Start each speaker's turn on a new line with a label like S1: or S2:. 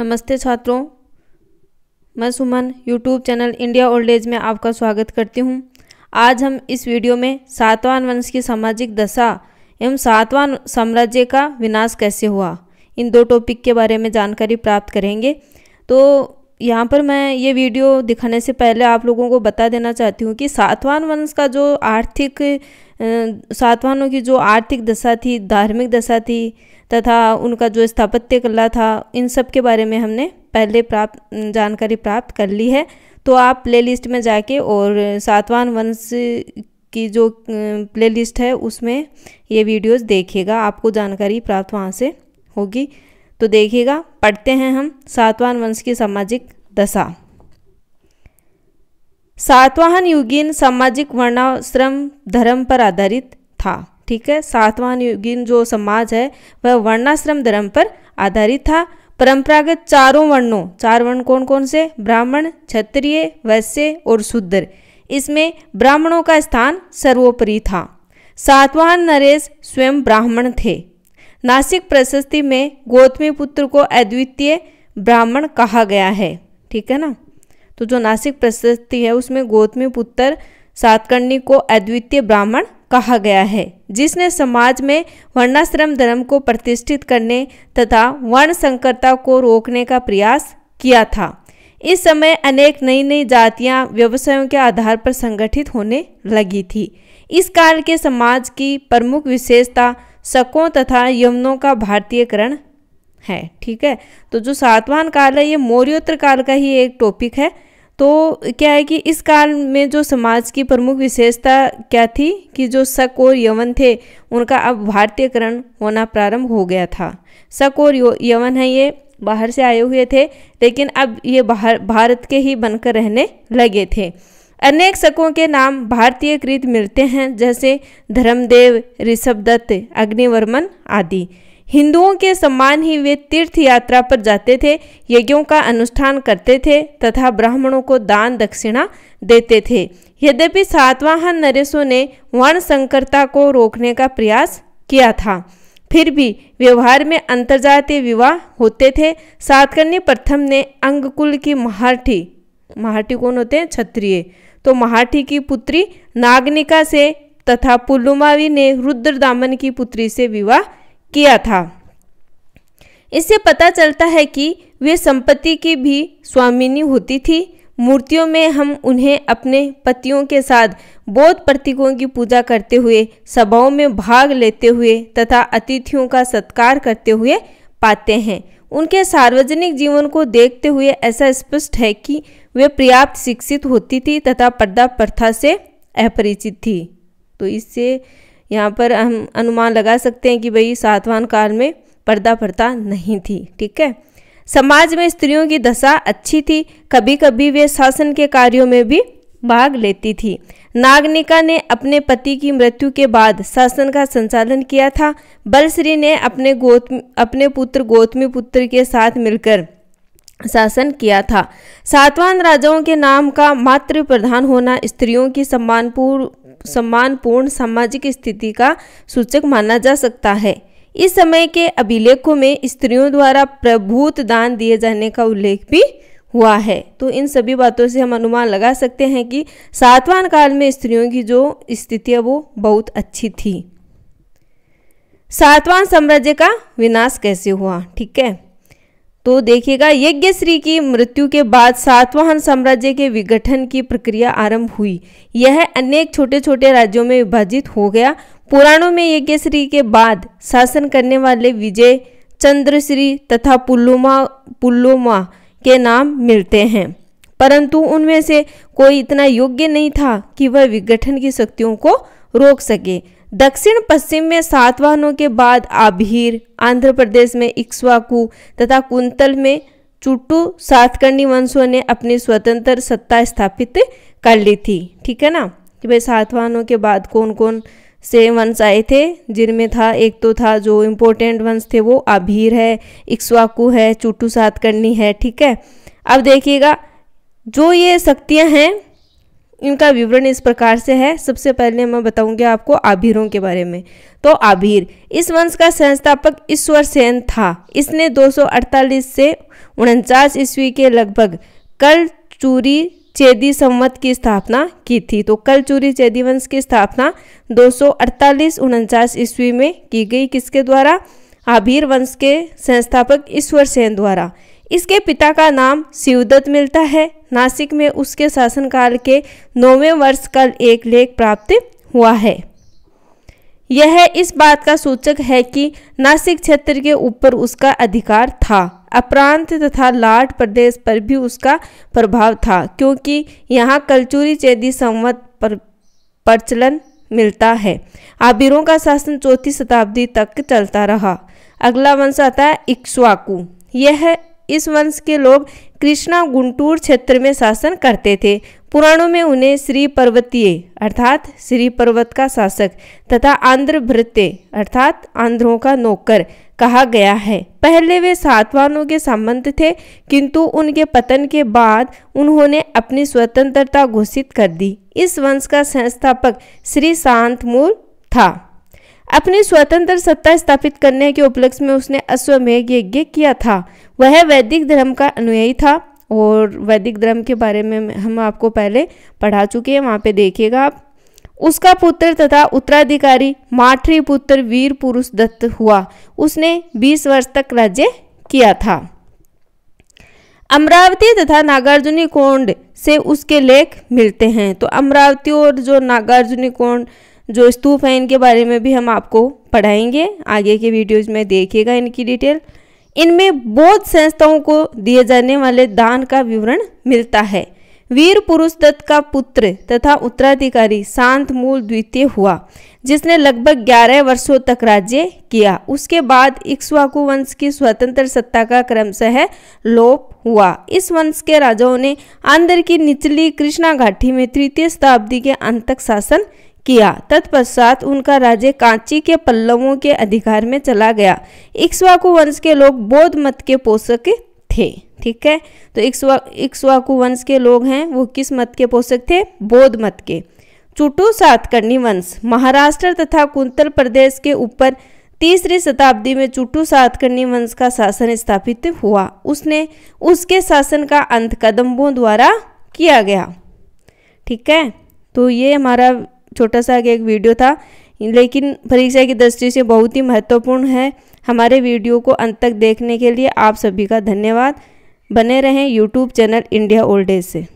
S1: नमस्ते छात्रों मैं Suman YouTube channel India old age में आपका स्वागत करती हूं। आज हम इस वीडियो में सातवान वंश की सामाजिक दशा एवं सातवान साम्राज्य का विनाश कैसे हुआ इन दो टॉपिक के बारे में जानकारी प्राप्त करेंगे तो यहाँ पर मैं ये वीडियो दिखाने से पहले आप लोगों को बता देना चाहती हूँ कि सातवान वंश का जो आर्थिक सातवानों की जो आर्थिक दशा थी धार्मिक दशा थी तथा उनका जो स्थापत्य कला था इन सब के बारे में हमने पहले प्राप्त जानकारी प्राप्त कर ली है तो आप प्लेलिस्ट में जाके और सातवान वंश की जो प्लेलिस्ट है उसमें ये वीडियोस देखिएगा आपको जानकारी प्राप्त वहाँ से होगी तो देखिएगा पढ़ते हैं हम सातवान वंश की सामाजिक दशा सातवाहन युगीन सामाजिक वर्णाश्रम धर्म पर आधारित था ठीक है सातवां युगीन जो समाज है वह वर्णाश्रम धर्म पर आधारित था परंपरागत चारों वर्णों चार वर्ण कौन कौन से ब्राह्मण क्षत्रिय वैश्य और शूद्र इसमें ब्राह्मणों का स्थान सर्वोपरि था सातवाहन नरेश स्वयं ब्राह्मण थे नासिक प्रशस्ति में गौतमी पुत्र को अद्वितीय ब्राह्मण कहा गया है ठीक है ना तो जो नासिक प्रशस्ति है उसमें गौतमी पुत्र सातकर्णी को अद्वितीय ब्राह्मण कहा गया है जिसने समाज में वर्णाश्रम धर्म को प्रतिष्ठित करने तथा वर्ण संकरता को रोकने का प्रयास किया था इस समय अनेक नई नई जातियां व्यवसायों के आधार पर संगठित होने लगी थी इस काल के समाज की प्रमुख विशेषता शकों तथा यमुनों का भारतीयकरण है ठीक है तो जो सातवान काल है ये मौर्योत्तर काल का ही एक टॉपिक है तो क्या है कि इस काल में जो समाज की प्रमुख विशेषता क्या थी कि जो शक और यवन थे उनका अब भारतीयकरण होना प्रारंभ हो गया था शक और यवन है ये बाहर से आए हुए थे लेकिन अब ये बाहर भारत के ही बनकर रहने लगे थे अनेक शकों के नाम भारतीय कृत मिलते हैं जैसे धर्मदेव ऋषभदत्त अग्निवर्मन आदि हिंदुओं के सम्मान ही वे तीर्थ यात्रा पर जाते थे यज्ञों का अनुष्ठान करते थे तथा ब्राह्मणों को दान दक्षिणा देते थे यद्यपि सातवाहन नरेशों ने वर्ण संकरता को रोकने का प्रयास किया था फिर भी व्यवहार में अंतर्जातीय विवाह होते थे सातकर्णी प्रथम ने अंगकुल की महाठी महाठी कौन होते हैं क्षत्रिय तो महाठी की पुत्री नागनिका से तथा पुलुमावी ने रुद्र दामन की पुत्री से विवाह किया था इससे पता चलता है कि वे संपत्ति की भी स्वामिनी होती थी मूर्तियों में हम उन्हें अपने पतियों के साथ बौद्ध प्रतीकों की पूजा करते हुए सभाओं में भाग लेते हुए तथा अतिथियों का सत्कार करते हुए पाते हैं उनके सार्वजनिक जीवन को देखते हुए ऐसा स्पष्ट है कि वे पर्याप्त शिक्षित होती थी तथा पर्दा प्रथा से अपरिचित थी तो इससे यहाँ पर हम अनुमान लगा सकते हैं कि भाई सातवान काल में पर्दा प्रथा नहीं थी ठीक है समाज में स्त्रियों की दशा अच्छी थी कभी कभी वे शासन के कार्यों में भी भाग लेती थी नागनिका ने अपने पति की मृत्यु के बाद शासन का संचालन किया था बलश्री ने अपने गोत अपने पुत्र गौतमी पुत्र के साथ मिलकर शासन किया था सातवान राजाओं के नाम का मात्र प्रधान होना स्त्रियों की सम्मानपूर्ण सम्मानपूर्ण सामाजिक स्थिति का सूचक माना जा सकता है इस समय के अभिलेखों में स्त्रियों द्वारा प्रभूत दान दिए जाने का उल्लेख भी हुआ है तो इन सभी बातों से हम अनुमान लगा सकते हैं कि सातवान काल में स्त्रियों की जो स्थिति है वो बहुत अच्छी थी सातवान साम्राज्य का विनाश कैसे हुआ ठीक है तो देखिएगा यज्ञश्री की मृत्यु के बाद सातवाहन साम्राज्य के विघटन की प्रक्रिया आरंभ हुई यह अनेक छोटे छोटे राज्यों में विभाजित हो गया पुराणों में यज्ञश्री के बाद शासन करने वाले विजय चंद्रश्री तथा पुल्लुमा पुल्लुमा के नाम मिलते हैं परंतु उनमें से कोई इतना योग्य नहीं था कि वह विघटन की शक्तियों को रोक सके दक्षिण पश्चिम में सातवाहनों के बाद आभीर आंध्र प्रदेश में इक्स्वाकु तथा कुंतल में चुट्टू सातकर्णी वंशों ने अपनी स्वतंत्र सत्ता स्थापित कर ली थी ठीक है ना कि भाई सातवाहनों के बाद कौन कौन से वंश आए थे जिनमें था एक तो था जो इम्पोर्टेंट वंश थे वो आभीर है इक्स्वाकु है चुट्टू सातकर्णी है ठीक है अब देखिएगा जो ये शक्तियाँ हैं इनका विवरण इस प्रकार से है सबसे पहले मैं बताऊंगी आपको आभीरों के बारे में तो आभीर इस वंश का संस्थापक ईश्वर सेन था इसने 248 से उनचास ईस्वी के लगभग कल चूरी चेदी संवत की स्थापना की थी तो कल चूरी चेदी वंश की स्थापना 248 उनचास ईस्वी में की गई किसके द्वारा आभीर वंश के संस्थापक ईश्वर सेन द्वारा इसके पिता का नाम शिवदत्त मिलता है नासिक में उसके शासनकाल के नौवें वर्ष का एक लेख प्राप्त हुआ है यह इस बात का सूचक है कि नासिक क्षेत्र के ऊपर उसका अधिकार था अपरांत तथा लाट प्रदेश पर भी उसका प्रभाव था क्योंकि यहाँ कलचूरी चेदी संवत पर प्रचलन मिलता है आबिरों का शासन चौथी शताब्दी तक चलता रहा अगला वंश आता है इक्श्वाकू यह इस वंश के लोग कृष्णा गुंटूर क्षेत्र में शासन करते थे पुराणों में उन्हें श्री पर्वतीय अर्थात श्री पर्वत का शासक तथा आंध्र भृत्य अर्थात आंध्रों का नौकर कहा गया है पहले वे सातवानों के संबंध थे किंतु उनके पतन के बाद उन्होंने अपनी स्वतंत्रता घोषित कर दी इस वंश का संस्थापक श्री शांतमूल था अपनी स्वतंत्र सत्ता स्थापित करने के उपलक्ष्य में उसने अश्वमेघ यज्ञ किया था वह वैदिक धर्म का अनुयायी था और वैदिक धर्म के बारे में हम आपको पहले पढ़ा चुके हैं वहाँ पे देखिएगा आप उसका पुत्र तथा उत्तराधिकारी पुत्र वीर पुरुष दत्त हुआ उसने 20 वर्ष तक राज्य किया था अमरावती तथा नागार्जुनी कोंड से उसके लेख मिलते हैं तो अमरावती और जो नागार्जुनी कोंड जो स्तूप हैं इनके बारे में भी हम आपको पढ़ाएंगे आगे के वीडियोज़ में देखिएगा इनकी डिटेल इनमें बौद्ध संस्थाओं को दिए जाने वाले दान का विवरण मिलता है वीर पुरुष दत्त का पुत्र तथा उत्तराधिकारी शांत मूल द्वितीय हुआ जिसने लगभग 11 वर्षों तक राज्य किया उसके बाद इक्ष्वाकु वंश की स्वतंत्र सत्ता का क्रमशः लोप हुआ इस वंश के राजाओं ने आंध्र की निचली कृष्णा घाटी में तृतीय शताब्दी के अंत तक शासन किया तत्पश्चात उनका राज्य कांची के पल्लवों के अधिकार में चला गया इक्ष्वाकु वंश के लोग बौद्ध मत के पोषक थे ठीक है तो इक्स्वा वंश के लोग हैं वो किस मत के पोषक थे बौद्ध मत के चुटू सातकर्णी वंश महाराष्ट्र तथा कुंतल प्रदेश के ऊपर तीसरी शताब्दी में चुटू सातकर्णी वंश का शासन स्थापित हुआ उसने उसके शासन का अंत कदम्बों द्वारा किया गया ठीक है तो ये हमारा छोटा सा एक वीडियो था लेकिन परीक्षा की दृष्टि से बहुत ही महत्वपूर्ण है हमारे वीडियो को अंत तक देखने के लिए आप सभी का धन्यवाद बने रहें YouTube channel India old age से